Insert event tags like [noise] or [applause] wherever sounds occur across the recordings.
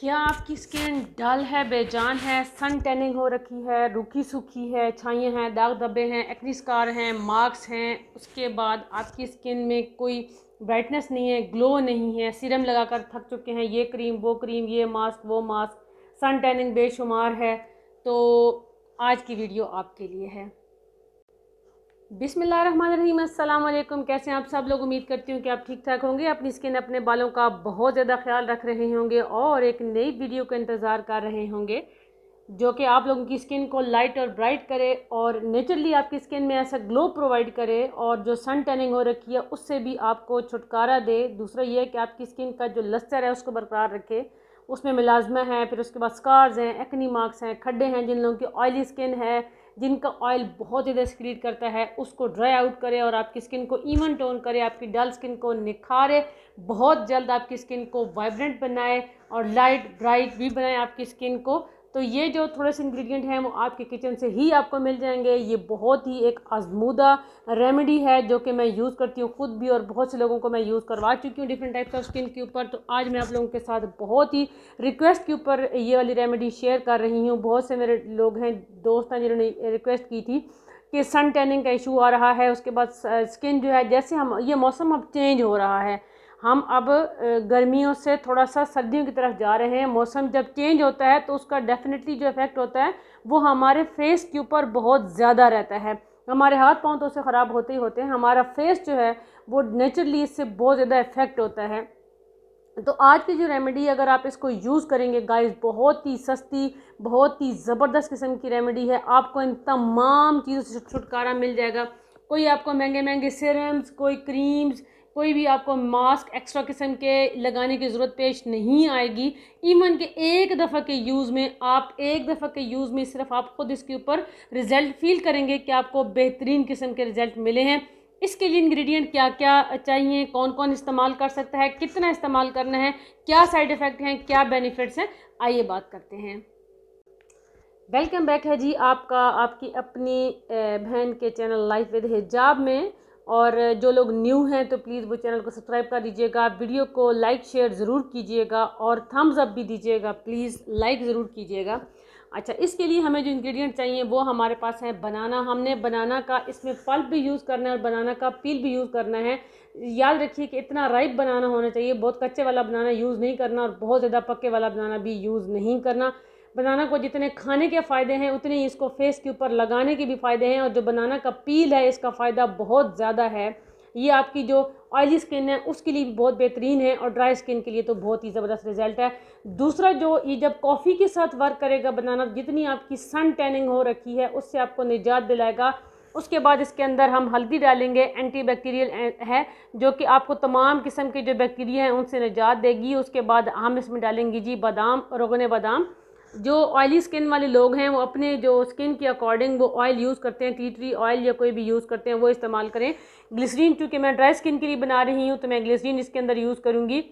क्या आपकी skin dull है बेजान है सन टैनिंग हो रखी है रूखी सूखी है छाइयाँ हैं दाग धब्बे हैं एक्नी स्कार हैं मार्क्स हैं उसके बाद आपकी स्किन में कोई ब्राइटनेस नहीं है ग्लो नहीं है सीरम लगाकर थक चुके हैं ये क्रीम वो क्रीम ये मास्क वो मास्क सन टैनिंग बेशुमार है तो आज की वीडियो आपके लिए है बिसमीम अल्लाम कैसे हैं आप सब लोग उम्मीद करती हूँ कि आप ठीक ठाक होंगे अपनी स्किन अपने बालों का बहुत ज़्यादा ख्याल रख रहे होंगे और एक नई वीडियो का इंतज़ार कर रहे होंगे जो कि आप लोगों की स्किन को लाइट और ब्राइट करे और नेचुरली आपकी स्किन में ऐसा ग्लो प्रोवाइड करे और जो सन टनिंग हो रखी है उससे भी आपको छुटकारा दे दूसरा ये है कि आपकी स्किन का जो लस्तर है उसको बरकरार रखे उसमें मिलाजमा है फिर उसके बाद स्कार्स हैं एक्नी मार्क्स हैं खड्डे हैं जिन लोगों की ऑयली स्किन है जिनका ऑयल बहुत ज़्यादा स्क्रीट करता है उसको ड्राई आउट करे और आपकी स्किन को ईवन टोन करे आपकी डल स्किन को निखारे बहुत जल्द आपकी स्किन को वाइब्रेंट बनाए और लाइट ब्राइट भी बनाए आपकी स्किन को तो ये जो थोड़े से इंग्रेडिएंट हैं वो आपके किचन से ही आपको मिल जाएंगे ये बहुत ही एक आजमूदा रेमेडी है जो कि मैं यूज़ करती हूँ ख़ुद भी और बहुत से लोगों को मैं यूज़ करवा चुकी हूँ डिफरेंट टाइप्स ऑफ स्किन के ऊपर तो आज मैं आप लोगों के साथ बहुत ही रिक्वेस्ट के ऊपर ये वाली रेमेडी शेयर कर रही हूँ बहुत से मेरे लोग हैं दोस्त हैं जिन्होंने रिक्वेस्ट की थी कि सन टैनिंग का इशू आ रहा है उसके बाद स्किन जो है जैसे हम ये मौसम अब चेंज हो रहा है हम अब गर्मियों से थोड़ा सा सर्दियों की तरफ जा रहे हैं मौसम जब चेंज होता है तो उसका डेफिनेटली जो इफ़ेक्ट होता है वो हमारे फेस के ऊपर बहुत ज़्यादा रहता है हमारे हाथ पाँव तो उससे ख़राब होते ही होते हैं हमारा फेस जो है वो नेचुरली इससे बहुत ज़्यादा इफ़ेक्ट होता है तो आज की जो रेमेडी अगर आप इसको यूज़ करेंगे गाइस बहुत ही सस्ती बहुत ही ज़बरदस्त किस्म की रेमेडी है आपको इन तमाम चीज़ों से छुटकारा मिल जाएगा कोई आपको महंगे महंगे सिरम्स कोई क्रीम्स कोई भी आपको मास्क एक्स्ट्रा किस्म के लगाने की ज़रूरत पेश नहीं आएगी इवन के एक दफ़ा के यूज़ में आप एक दफ़ा के यूज़ में सिर्फ आप खुद इसके ऊपर रिज़ल्ट फील करेंगे कि आपको बेहतरीन किस्म के रिज़ल्ट मिले हैं इसके लिए इंग्रेडिएंट क्या क्या चाहिए कौन कौन इस्तेमाल कर सकता है कितना इस्तेमाल करना है क्या साइड इफ़ेक्ट हैं क्या बेनिफिट्स हैं आइए बात करते हैं वेलकम बैक है जी आपका आपकी अपनी बहन के चैनल लाइफ विद हिजाब में और जो लोग न्यू हैं तो प्लीज़ वो चैनल को सब्सक्राइब कर दीजिएगा वीडियो को लाइक शेयर ज़रूर कीजिएगा और थम्स अप भी दीजिएगा प्लीज़ लाइक ज़रूर कीजिएगा अच्छा इसके लिए हमें जो इंग्रेडिएंट चाहिए वो हमारे पास है बनाना हमने बनाना का इसमें पल्प भी यूज़ करना है और बनाना का पील भी यूज़ करना है याद रखिए कि इतना राइप बनाना होना चाहिए बहुत कच्चे वाला बनाना यूज़ नहीं करना और बहुत ज़्यादा पक्के वाला बनाना भी यूज़ नहीं करना बनाना को जितने खाने के फ़ायदे हैं उतने ही इसको फेस के ऊपर लगाने के भी फ़ायदे हैं और जो बनाना का पील है इसका फ़ायदा बहुत ज़्यादा है ये आपकी जो ऑयली स्किन है उसके लिए भी बहुत बेहतरीन है और ड्राई स्किन के लिए तो बहुत ही ज़बरदस्त रिजल्ट है दूसरा जो ये जब कॉफ़ी के साथ वर्क करेगा बनाना जितनी आपकी सन टैनिंग हो रखी है उससे आपको निजात दिलाएगा उसके बाद इसके अंदर हम हल्दी डालेंगे एंटी बैक्टीरियल है जो कि आपको तमाम किस्म के जो बैक्टीरिया हैं उनसे निजात देगी उसके बाद हम इसमें डालेंगे जी बादाम रोगने बादाम जो ऑयली स्किन वाले लोग हैं वो अपने जो स्किन के अकॉर्डिंग वो ऑयल यूज़ करते हैं टी ट्री ऑयल या कोई भी यूज़ करते हैं वो इस्तेमाल करें ग्लिसरीन चूँकि मैं ड्राई स्किन के लिए बना रही हूँ तो मैं ग्लिसरीन इसके अंदर यूज़ करूँगी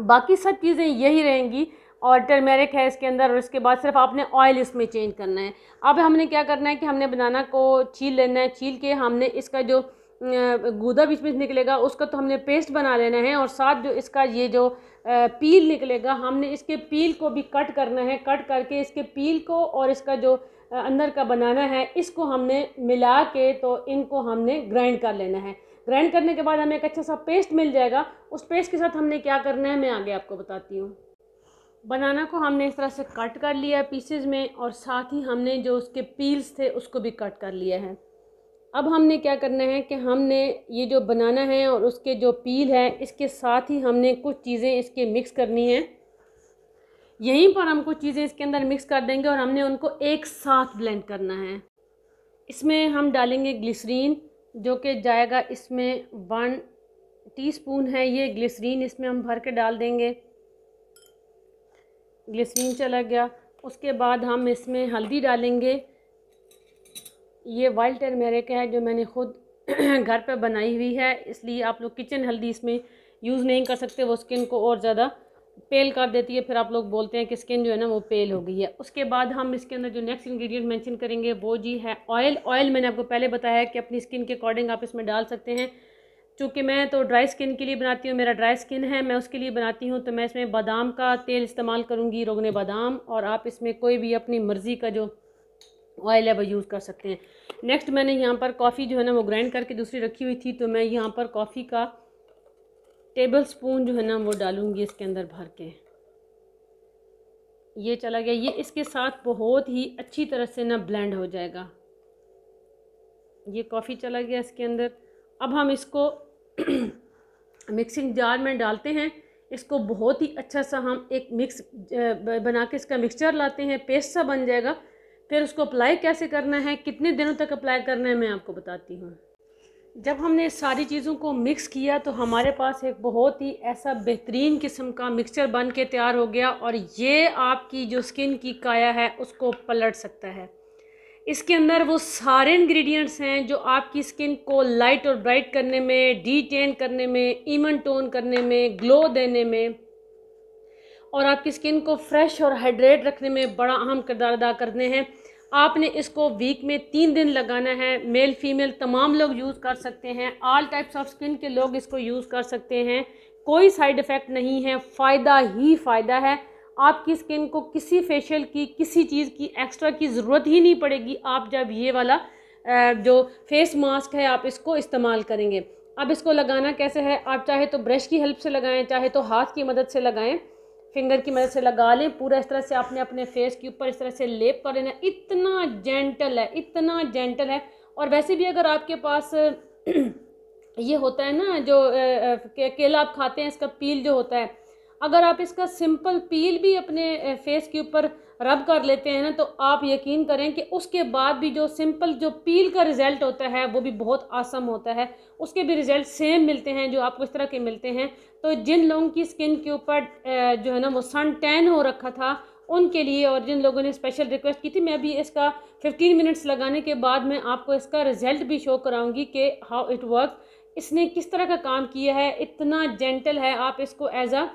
बाकी सब चीज़ें यही रहेंगी और टर्मेरिक है इसके अंदर और इसके बाद सिर्फ आपने ऑयल इसमें चेंज करना है अब हमने क्या करना है कि हमने बनाना को छील लेना है छील के हमने इसका जो गूदा बीच बीच निकलेगा उसका तो हमने पेस्ट बना लेना है और साथ जो इसका ये जो पील निकलेगा हमने इसके पील को भी कट करना है कट करके इसके पील को और इसका जो अंदर का बनाना है इसको हमने मिला के तो इनको हमने ग्राइंड कर लेना है ग्राइंड करने के बाद हमें एक अच्छा सा पेस्ट मिल जाएगा उस पेस्ट के साथ हमने क्या करना है मैं आगे आपको बताती हूँ बनाना को हमने इस तरह से कट कर लिया पीसेज में और साथ ही हमने जो उसके पील्स थे उसको भी कट कर लिया है अब हमने क्या करना है कि हमने ये जो बनाना है और उसके जो पील है इसके साथ ही हमने कुछ चीज़ें इसके मिक्स करनी है यहीं पर हम कुछ चीज़ें इसके अंदर मिक्स कर देंगे और हमने उनको एक साथ ब्लेंड करना है इसमें हम डालेंगे ग्लिसरीन जो कि जाएगा इसमें वन टीस्पून है ये ग्लिसरीन इसमें हम भर के डाल देंगे ग्लिसरीन चला गया उसके बाद हम इसमें हल्दी डालेंगे ये वाइल्ड टर्मेरिक है जो मैंने खुद [clears throat] घर पे बनाई हुई है इसलिए आप लोग किचन हल्दी इसमें यूज़ नहीं कर सकते वो स्किन को और ज़्यादा पेल कर देती है फिर आप लोग बोलते हैं कि स्किन जो है ना वो पेल हो गई है उसके बाद हम इसके अंदर जो नेक्स्ट इंग्रेडिएंट मेंशन करेंगे वो जी है ऑयल ऑयल मैंने आपको पहले बताया है कि अपनी स्किन के अकॉर्डिंग आप इसमें डाल सकते हैं चूँकि मैं तो ड्राई स्किन के लिए बनाती हूँ मेरा ड्राई स्किन है मैं उसके लिए बनाती हूँ तो मैं इसमें बादाम का तेल इस्तेमाल करूँगी रोगने बादाम और आप इसमें कोई भी अपनी मर्ज़ी का जो ऑयल है वो यूज़ कर सकते हैं नेक्स्ट मैंने यहाँ पर कॉफ़ी जो है ना वो ग्राइंड करके दूसरी रखी हुई थी तो मैं यहाँ पर कॉफ़ी का टेबल स्पून जो है ना वो डालूँगी इसके अंदर भर के ये चला गया ये इसके साथ बहुत ही अच्छी तरह से ना ब्लेंड हो जाएगा ये कॉफ़ी चला गया इसके अंदर अब हम इसको मिक्सिंग [clears throat] जार में डालते हैं इसको बहुत ही अच्छा सा हम एक मिक्स बना के इसका मिक्सचर लाते हैं पेस्ट सा बन जाएगा फिर उसको अप्लाई कैसे करना है कितने दिनों तक अप्लाई करना है मैं आपको बताती हूँ जब हमने सारी चीज़ों को मिक्स किया तो हमारे पास एक बहुत ही ऐसा बेहतरीन किस्म का मिक्सचर बन के तैयार हो गया और ये आपकी जो स्किन की काया है उसको पलट सकता है इसके अंदर वो सारे इंग्रेडिएंट्स हैं जो आपकी स्किन को लाइट और ब्राइट करने में डी करने में इवन टोन करने में ग्लो देने में और आपकी स्किन को फ्रेश और हाइड्रेट रखने में बड़ा अहम किरदार अदा करते हैं आपने इसको वीक में तीन दिन लगाना है मेल फीमेल तमाम लोग यूज़ कर सकते हैं ऑल टाइप्स ऑफ स्किन के लोग इसको यूज़ कर सकते हैं कोई साइड इफ़ेक्ट नहीं है फ़ायदा ही फ़ायदा है आपकी स्किन को किसी फेशियल की किसी चीज़ की एक्स्ट्रा की ज़रूरत ही नहीं पड़ेगी आप जब ये वाला जो फेस मास्क है आप इसको इस्तेमाल करेंगे अब इसको लगाना कैसे है आप चाहे तो ब्रश की हेल्प से लगाएं चाहे तो हाथ की मदद से लगाएं फिंगर की मदद से लगा लें पूरा इस तरह से आपने अपने फेस के ऊपर इस तरह से लेप कर लेना इतना जेंटल है इतना जेंटल है और वैसे भी अगर आपके पास [clears throat] ये होता है ना जो के, केला आप खाते हैं इसका पील जो होता है अगर आप इसका सिंपल पील भी अपने फेस के ऊपर रब कर लेते हैं ना तो आप यकीन करें कि उसके बाद भी जो सिंपल जो पील का रिज़ल्ट होता है वो भी बहुत आसम होता है उसके भी रिज़ल्ट सेम मिलते हैं जो आपको इस तरह के मिलते हैं तो जिन लोगों की स्किन के ऊपर जो है ना वो सन टैन हो रखा था उनके लिए और जिन लोगों ने स्पेशल रिक्वेस्ट की थी मैं भी इसका 15 मिनट्स लगाने के बाद मैं आपको इसका रिज़ल्ट भी शो कराऊंगी कि हाउ इट वर्क इसने किस तरह का काम किया है इतना जेंटल है आप इसको एज आ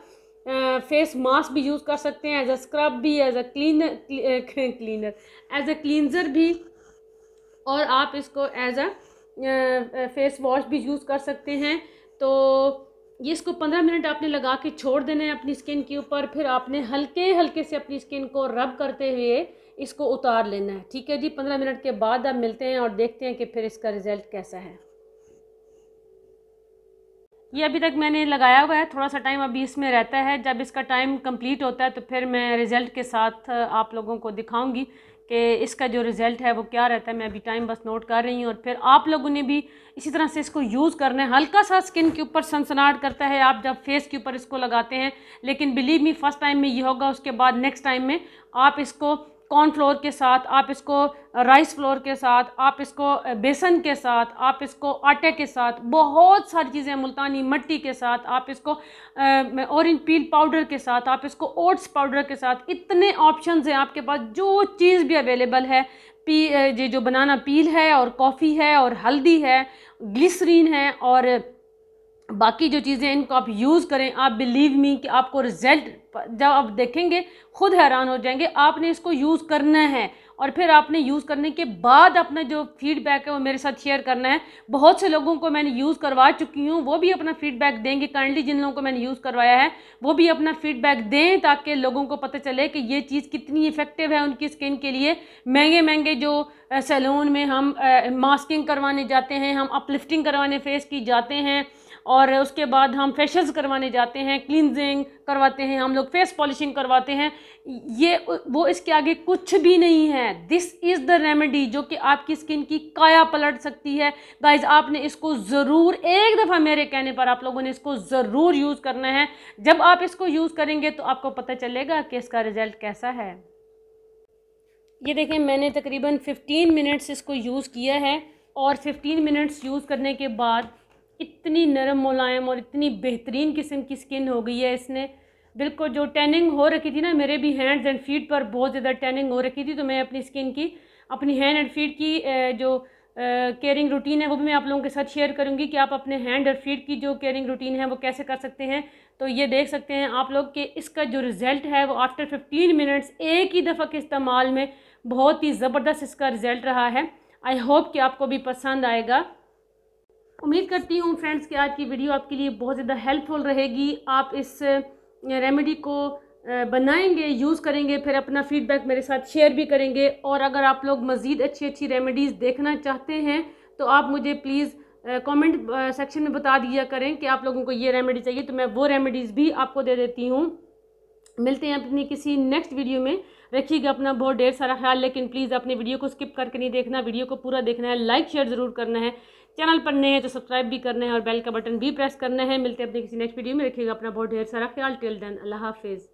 फेस मास्क भी यूज़ कर सकते हैं एज अ स्क्रब भी as a cleaner cleaner as a cleanser भी और आप इसको एज अ फेस वॉश भी यूज़ कर सकते हैं तो ये इसको पंद्रह मिनट आपने लगा के छोड़ देना है अपनी स्किन के ऊपर फिर आपने हल्के हल्के से अपनी स्किन को रब करते हुए इसको उतार लेना है ठीक है जी पंद्रह मिनट के बाद आप मिलते हैं और देखते हैं कि फिर इसका रिज़ल्ट कैसा है ये अभी तक मैंने लगाया हुआ है थोड़ा सा टाइम अभी इसमें रहता है जब इसका टाइम कंप्लीट होता है तो फिर मैं रिज़ल्ट के साथ आप लोगों को दिखाऊंगी कि इसका जो रिज़ल्ट है वो क्या रहता है मैं अभी टाइम बस नोट कर रही हूँ और फिर आप लोगों ने भी इसी तरह से इसको यूज़ करना है हल्का सा स्किन के ऊपर सनसनाट करता है आप जब फेस के ऊपर इसको लगाते हैं लेकिन बिलीव मी फर्स्ट टाइम में ये होगा उसके बाद नेक्स्ट टाइम में आप इसको कॉर्न फ्लोर के साथ आप इसको राइस फ्लोर के साथ आप इसको बेसन के साथ आप इसको आटे के साथ बहुत सारी चीज़ें मुल्तानी मट्टी के साथ आप इसको ऑरेंज पील पाउडर के साथ आप इसको ओट्स पाउडर के साथ इतने ऑप्शन हैं आपके पास जो चीज़ भी अवेलेबल है पी ये जो बनाना पील है और कॉफ़ी है और हल्दी है ग्लिसरीन है और बाकी जो चीज़ें इनको आप यूज़ करें आप बिलीव मी कि आपको रिजल्ट जब आप देखेंगे खुद हैरान हो जाएंगे आपने इसको यूज़ करना है और फिर आपने यूज़ करने के बाद अपना जो फीडबैक है वो मेरे साथ शेयर करना है बहुत से लोगों को मैंने यूज़ करवा चुकी हूँ वो भी अपना फीडबैक देंगे काइंडली जिन लोगों को मैंने यूज़ करवाया है वो भी अपना फीडबैक दें ताकि लोगों को पता चले कि ये चीज़ कितनी इफ़ेक्टिव है उनकी स्किन के लिए महंगे महंगे जो सैलून में हम मास्किंग करवाने जाते हैं हम अपलिफ्टिंग करवाने फेस की जाते हैं और उसके बाद हम फेशल्स करवाने जाते हैं क्लिनजिंग करवाते हैं हम लोग फेस पॉलिशिंग करवाते हैं ये वो इसके आगे कुछ भी नहीं है दिस इज़ द रेमेडी जो कि आपकी स्किन की काया पलट सकती है गाइज आपने इसको ज़रूर एक दफ़ा मेरे कहने पर आप लोगों ने इसको ज़रूर यूज़ करना है जब आप इसको यूज़ करेंगे तो आपको पता चलेगा कि इसका रिज़ल्ट कैसा है ये देखें मैंने तकरीबन 15 मिनट्स इसको यूज़ किया है और 15 मिनट्स यूज़ करने के बाद इतनी नरम मुलायम और इतनी बेहतरीन किस्म की स्किन हो गई है इसने बिल्कुल जो टैनिंग हो रखी थी ना मेरे भी हैंड्स एंड फीट पर बहुत ज़्यादा टैनिंग हो रखी थी तो मैं अपनी स्किन की अपनी हैंड एंड फीट की जो केयरिंग रूटीन है वो भी मैं आप लोगों के साथ शेयर करूँगी कि आप अपने हैंड और फीट की जो केयरिंग रूटीन है वो कैसे कर सकते हैं तो ये देख सकते हैं आप लोग कि इसका जो रिज़ल्ट है वो आफ्टर फिफ्टीन मिनट्स एक ही दफ़ा के इस्तेमाल में बहुत ही ज़बरदस्त इसका रिज़ल्ट रहा है आई होप कि आपको भी पसंद आएगा उम्मीद करती हूँ फ्रेंड्स कि आज की वीडियो आपके लिए बहुत ज़्यादा हेल्पफुल रहेगी आप इस रेमेडी को बनाएंगे यूज़ करेंगे फिर अपना फीडबैक मेरे साथ शेयर भी करेंगे और अगर आप लोग मज़ीद अच्छी अच्छी रेमेडीज़ देखना चाहते हैं तो आप मुझे प्लीज़ कमेंट सेक्शन में बता दिया करें कि आप लोगों को ये रेमेडी चाहिए तो मैं वो रेमेडीज़ भी आपको दे देती हूँ मिलते हैं अपनी किसी नेक्स्ट वीडियो में रखिएगा अपना बहुत ढेर सारा ख्याल लेकिन प्लीज़ अपने वीडियो को स्किप करके नहीं देखना वीडियो को पूरा देखना है लाइक शेयर ज़रूर करना है चैनल पर नए हैं तो सब्सक्राइब भी करना है और बेल का बटन भी प्रेस करना है मिलते हैं अपने किसी नेक्स्ट वीडियो में रखिएगा अपना बहुत ढेर सारा ख्याल टेल डन अल्लाह हाफिज़